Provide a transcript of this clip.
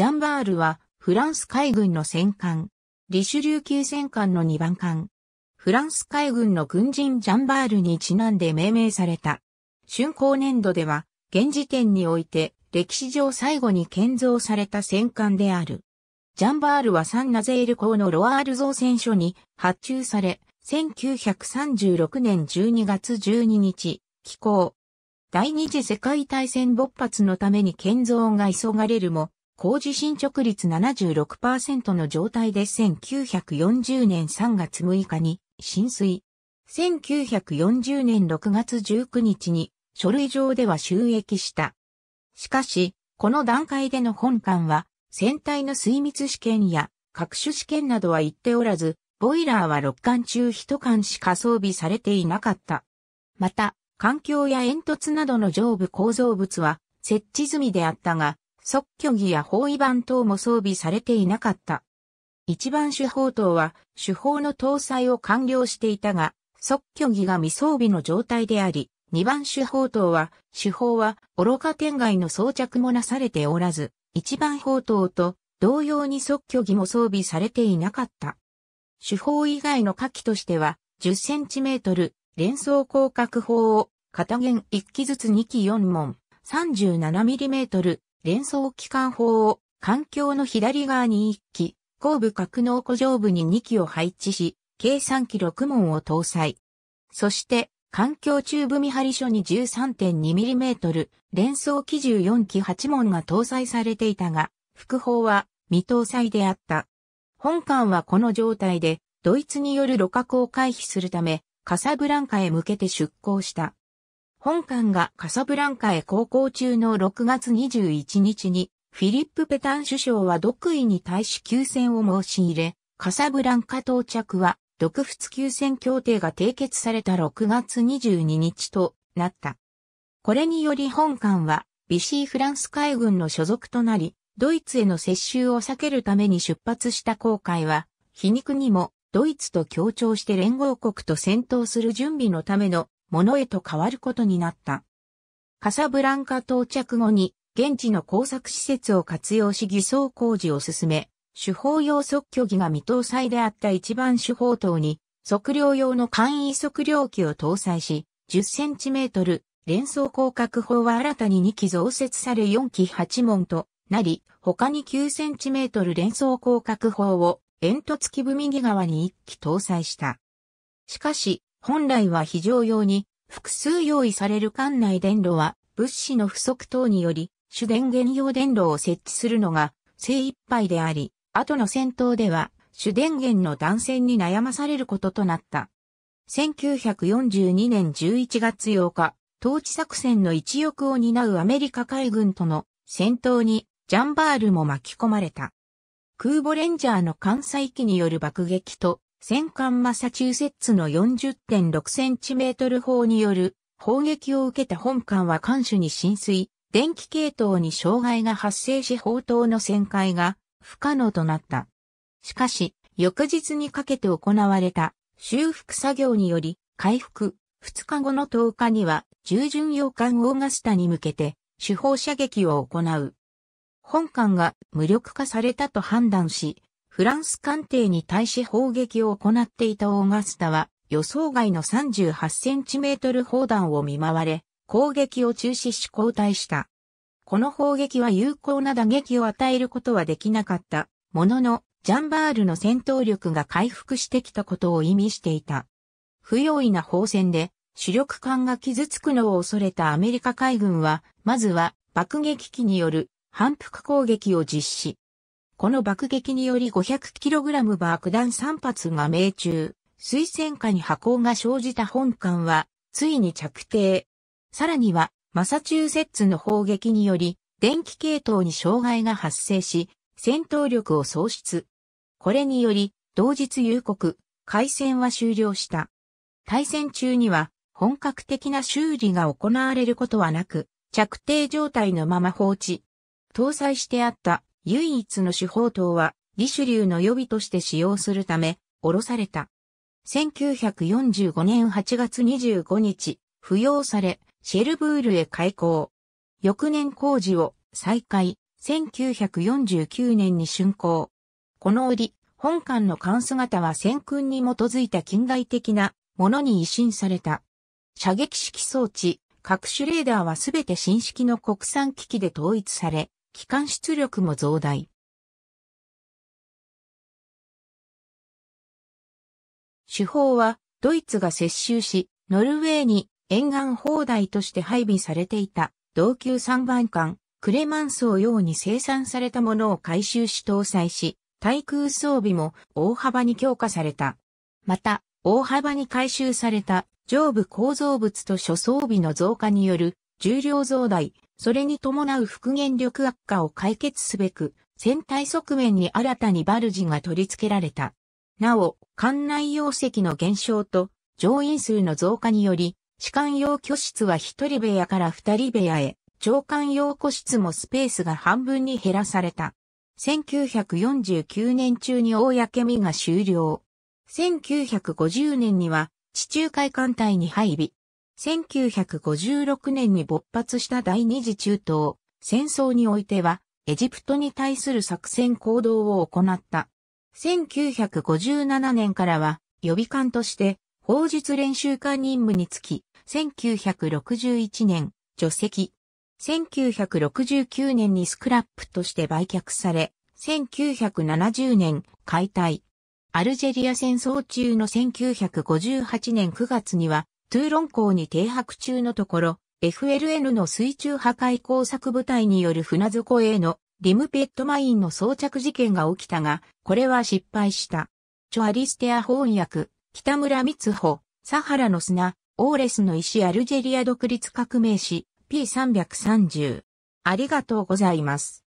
ジャンバールは、フランス海軍の戦艦。リシュリュー級戦艦の2番艦。フランス海軍の軍人ジャンバールにちなんで命名された。竣工年度では、現時点において、歴史上最後に建造された戦艦である。ジャンバールはサンナゼール港のロアール造船所に発注され、1936年12月12日、寄港。第二次世界大戦勃発のために建造が急がれるも、工事進捗率76%の状態で1940年3月6日に浸水。1940年6月19日に書類上では収益した。しかし、この段階での本館は、船体の水密試験や各種試験などは行っておらず、ボイラーは6巻中1巻しか装備されていなかった。また、環境や煙突などの上部構造物は設置済みであったが、即挙儀や包囲板等も装備されていなかった。一番手法等は手法の搭載を完了していたが、即挙儀が未装備の状態であり、二番手法等は、手法は愚か天外の装着もなされておらず、一番法等と同様に即挙儀も装備されていなかった。手法以外の火器としては、10センチメートル、連装広角砲を、片弦1機ずつ2機4門、37mm 連想機関砲を環境の左側に1機、後部格納庫上部に2機を配置し、計3機6門を搭載。そして、環境中部見張り所に 13.2mm 連装機14機8門が搭載されていたが、副砲は未搭載であった。本艦はこの状態で、ドイツによる路角を回避するため、カサブランカへ向けて出港した。本館がカサブランカへ航行中の6月21日に、フィリップ・ペタン首相は独位に対し休戦を申し入れ、カサブランカ到着は、独仏休戦協定が締結された6月22日となった。これにより本館は、ビシーフランス海軍の所属となり、ドイツへの接収を避けるために出発した航海は、皮肉にも、ドイツと協調して連合国と戦闘する準備のためのものへと変わることになった。カサブランカ到着後に、現地の工作施設を活用し偽装工事を進め、手法用測距儀が未搭載であった一番手法等に、測量用の簡易測量機を搭載し、10センチメートル、連装広角砲は新たに2機増設され4機8門となり、他に9センチメートル連装広角砲を煙突気踏み際側に1機搭載した。しかし、本来は非常用に複数用意される管内電路は物資の不足等により主電源用電路を設置するのが精一杯であり、後の戦闘では主電源の断線に悩まされることとなった。1942年11月8日、統治作戦の一翼を担うアメリカ海軍との戦闘にジャンバールも巻き込まれた。空母レンジャーの艦載機による爆撃と戦艦マサチューセッツの4 0 6トル砲による砲撃を受けた本艦は艦首に浸水、電気系統に障害が発生し砲塔の旋回が不可能となった。しかし、翌日にかけて行われた修復作業により回復、2日後の10日には従順洋艦オーガスタに向けて手法射撃を行う。本艦が無力化されたと判断し、フランス艦艇に対し砲撃を行っていたオーガスタは予想外の38センチメートル砲弾を見舞われ、攻撃を中止し交代した。この砲撃は有効な打撃を与えることはできなかった。ものの、ジャンバールの戦闘力が回復してきたことを意味していた。不用意な砲戦で、主力艦が傷つくのを恐れたアメリカ海軍は、まずは爆撃機による反復攻撃を実施。この爆撃により 500kg 爆弾3発が命中、水戦下に破口が生じた本艦は、ついに着底。さらには、マサチューセッツの砲撃により、電気系統に障害が発生し、戦闘力を喪失。これにより、同日夕刻、海戦は終了した。対戦中には、本格的な修理が行われることはなく、着底状態のまま放置。搭載してあった唯一の主砲塔は、リシュリューの予備として使用するため、降ろされた。1945年8月25日、扶養され、シェルブールへ開港。翌年工事を再開、1949年に竣工。この折、本館の艦姿は戦訓に基づいた近代的なものに一新された。射撃式装置、各種レーダーはすべて新式の国産機器で統一され、機関出力も増大。手法は、ドイツが接収し、ノルウェーに沿岸砲台として配備されていた、同級3番艦、クレマンスを用に生産されたものを回収し搭載し、対空装備も大幅に強化された。また、大幅に回収された上部構造物と諸装備の増加による重量増大、それに伴う復元力悪化を解決すべく、船体側面に新たにバルジが取り付けられた。なお、艦内容積の減少と乗員数の増加により、士官用居室は一人部屋から二人部屋へ、長官用個室もスペースが半分に減らされた。1949年中に大やけみが終了。1950年には地中海艦隊に配備。1956年に勃発した第二次中東戦争においては、エジプトに対する作戦行動を行った。1957年からは予備官として法術練習官任務につき、1961年、除籍。1969年にスクラップとして売却され、1970年、解体。アルジェリア戦争中の1958年9月には、トゥーロン港に停泊中のところ、FLN の水中破壊工作部隊による船底へのリムペットマインの装着事件が起きたが、これは失敗した。チョアリステア翻訳、北村光穂、サハラの砂、オーレスの石アルジェリア独立革命史 P330。ありがとうございます。